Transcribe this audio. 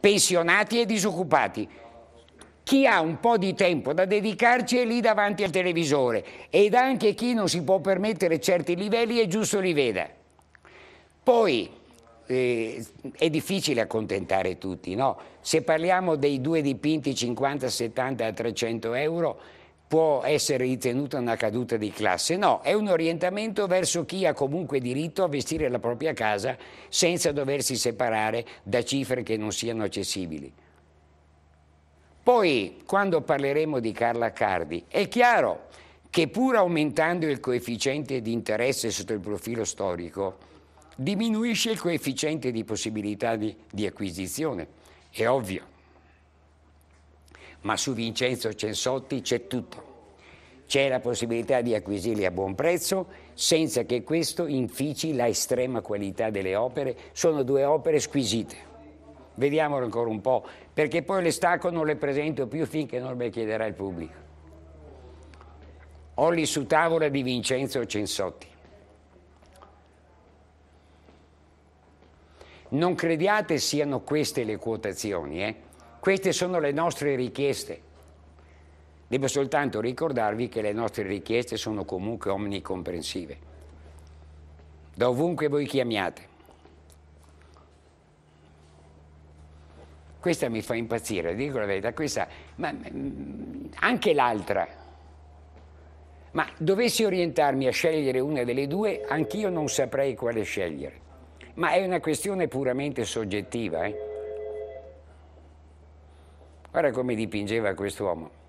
pensionati e disoccupati. Chi ha un po' di tempo da dedicarci è lì davanti al televisore ed anche chi non si può permettere certi livelli è giusto li veda. Poi eh, è difficile accontentare tutti, no? Se parliamo dei due dipinti 50, 70 a 300 euro, può essere ritenuta una caduta di classe, no, è un orientamento verso chi ha comunque diritto a vestire la propria casa senza doversi separare da cifre che non siano accessibili. Poi, quando parleremo di Carla Cardi, è chiaro che pur aumentando il coefficiente di interesse sotto il profilo storico, diminuisce il coefficiente di possibilità di, di acquisizione, è ovvio ma su Vincenzo Censotti c'è tutto. C'è la possibilità di acquisirli a buon prezzo senza che questo infici la estrema qualità delle opere. Sono due opere squisite. Vediamolo ancora un po', perché poi le stacco non le presento più finché non me chiederà il pubblico. Olli su tavola di Vincenzo Censotti. Non crediate siano queste le quotazioni, eh? Queste sono le nostre richieste. Devo soltanto ricordarvi che le nostre richieste sono comunque omnicomprensive. Da ovunque voi chiamiate. Questa mi fa impazzire, dico la verità, questa, ma mm, anche l'altra. Ma dovessi orientarmi a scegliere una delle due, anch'io non saprei quale scegliere. Ma è una questione puramente soggettiva, eh? Guarda come dipingeva quest'uomo.